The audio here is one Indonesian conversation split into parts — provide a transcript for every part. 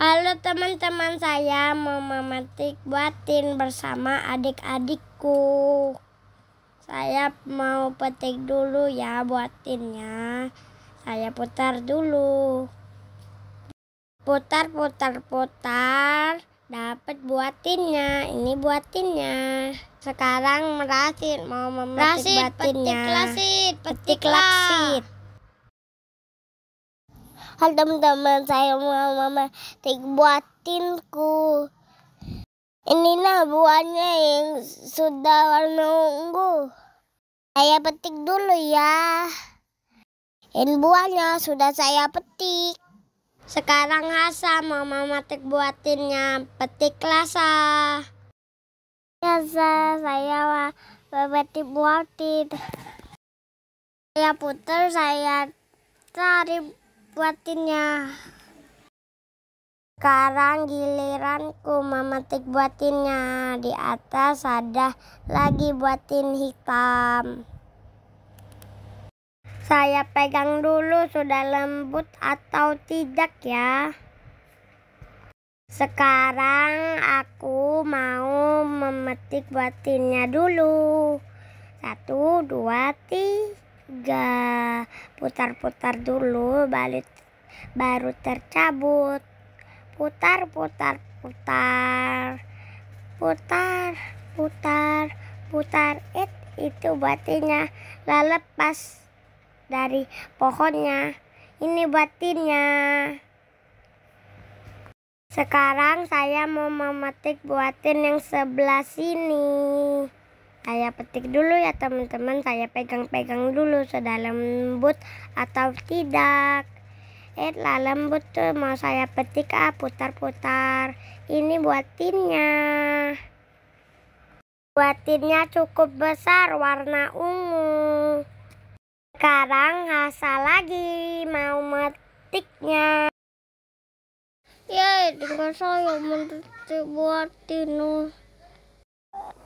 Halo teman-teman, saya mau memetik buatin bersama adik-adikku. Saya mau petik dulu ya buatinnya. Saya putar dulu. Putar, putar, putar. Dapat buatinnya. Ini buatinnya. Sekarang merasit, mau memetik Rasid, batinnya. Petik lasit, petik, petik laksit. Kan teman-teman saya mau mama buatin ku. nah buahnya yang sudah warna ungu. Saya petik dulu ya. Ini buahnya sudah saya petik. Sekarang Hasa mau mama tik buatinnya. petik lasa Ya Sa, saya petik buatin. Saya putar, saya tarik buatinnya. Sekarang giliranku memetik buatinnya. Di atas ada lagi buatin hitam. Saya pegang dulu sudah lembut atau tidak ya. Sekarang aku mau memetik buatinnya dulu. Satu, dua, tiga gak putar-putar dulu balik baru tercabut putar putar putar putar putar putar it itu batinnya lah lepas dari pohonnya ini batinnya sekarang saya mau memetik buatin yang sebelah sini. Saya petik dulu ya teman-teman, saya pegang-pegang dulu sudah lembut atau tidak. Eh, lah lembut tuh mau saya petik ah putar-putar. Ini buat tinnya. Buat tinnya cukup besar warna ungu. Sekarang hasa lagi mau metiknya. Yeay, dengan saya mau buat tinnya.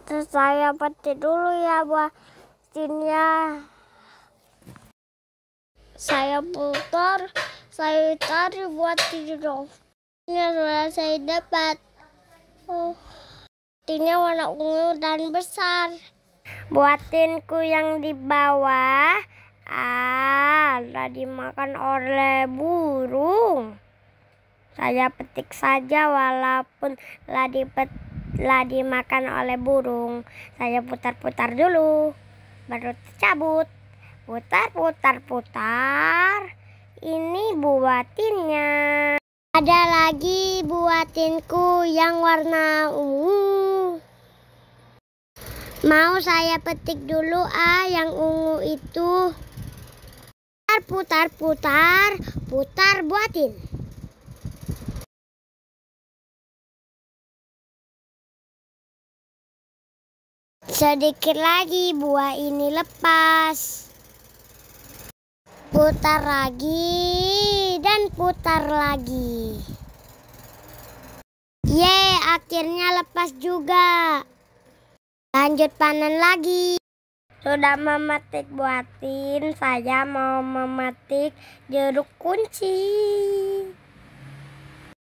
Terus saya petik dulu ya buatinnya. Saya putar, saya tarik buat tidur. Ini sudah saya dapat. Oh. Tinnya warna ungu dan besar. Buatinku yang di bawah ah sudah dimakan oleh burung. Saya petik saja walaupun lah dipetik setelah dimakan oleh burung, saya putar-putar dulu, baru tercabut. Putar-putar-putar, ini buatinnya. Ada lagi buatinku yang warna ungu. Mau saya petik dulu ah yang ungu itu. Putar-putar-putar, putar buatin. Sedikit lagi buah ini lepas. Putar lagi dan putar lagi. Yeay, akhirnya lepas juga. Lanjut panen lagi. Sudah memetik buatin, saya mau memetik jeruk kunci.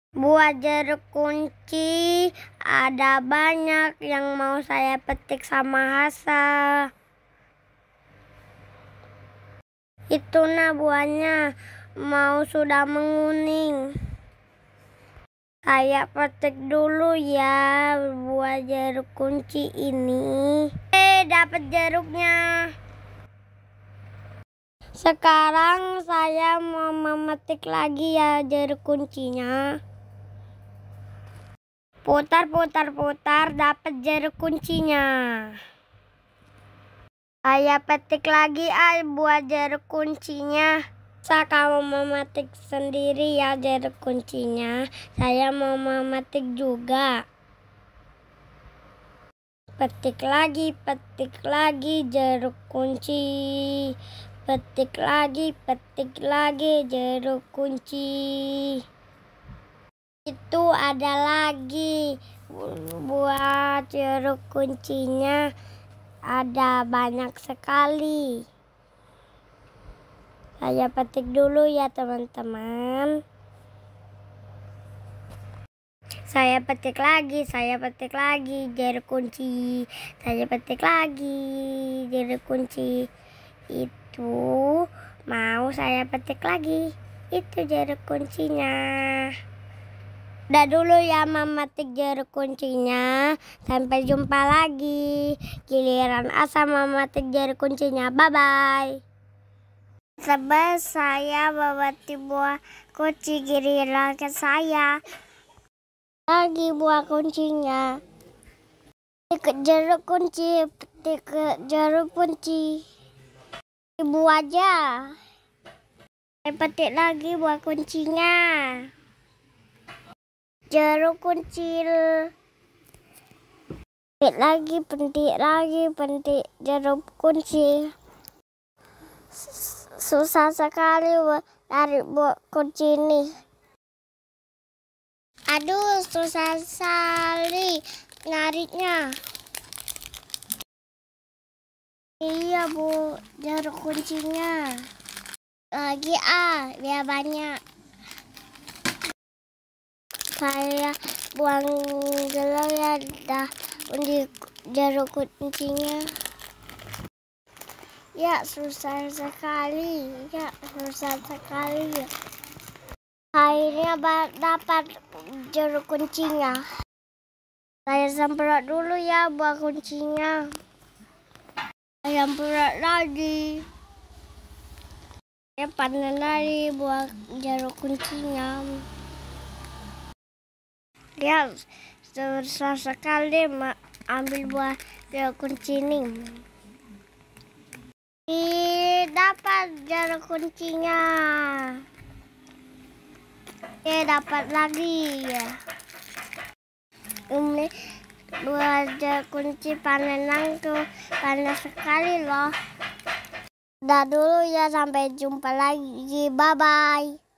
Buah jeruk kunci ada banyak yang mau saya petik sama Hasa. Itu nah buahnya mau sudah menguning. Saya petik dulu ya buah jeruk kunci ini. Eh, dapat jeruknya. Sekarang saya mau memetik lagi ya jeruk kuncinya. Putar, putar, putar, dapat jeruk kuncinya. Ayah petik lagi ay buat jeruk kuncinya. saya kamu mau memetik sendiri ya jeruk kuncinya. Saya mau memetik juga. Petik lagi, petik lagi jeruk kunci. Petik lagi, petik lagi jeruk kunci itu ada lagi buat jeruk kuncinya ada banyak sekali saya petik dulu ya teman-teman saya petik lagi saya petik lagi jeruk kunci saya petik lagi jeruk kunci itu mau saya petik lagi itu jeruk kuncinya Udah dulu ya Mama tejer kuncinya. Sampai jumpa lagi. Giliran Asa Mama tejer kuncinya. Bye bye. Sebab saya bawa buah kunci giliran ke saya. Lagi buah kuncinya. Tiket jeruk kunci, tiket jeruk kunci. Ibu aja. Petik lagi buah kuncinya jeruk kuncil pentik lagi pentik lagi pentik jeruk kuncil susah sekali tarik buat kunci ini aduh susah sekali nariknya iya bu jeruk kuncinya lagi ah biar banyak saya buang gelang ya dah di jarum kuncinya ya susah sekali ya susah sekali ya akhirnya dapat jarum kuncinya saya semprot dulu ya buah kuncinya saya semprot lagi saya panen lagi buah jarum kuncinya dia susah sekali ambil buah kuncining dapat jarum kuncinya dia dapat lagi ya ini dua kunci panen langsung panas sekali loh dah dulu ya sampai jumpa lagi bye bye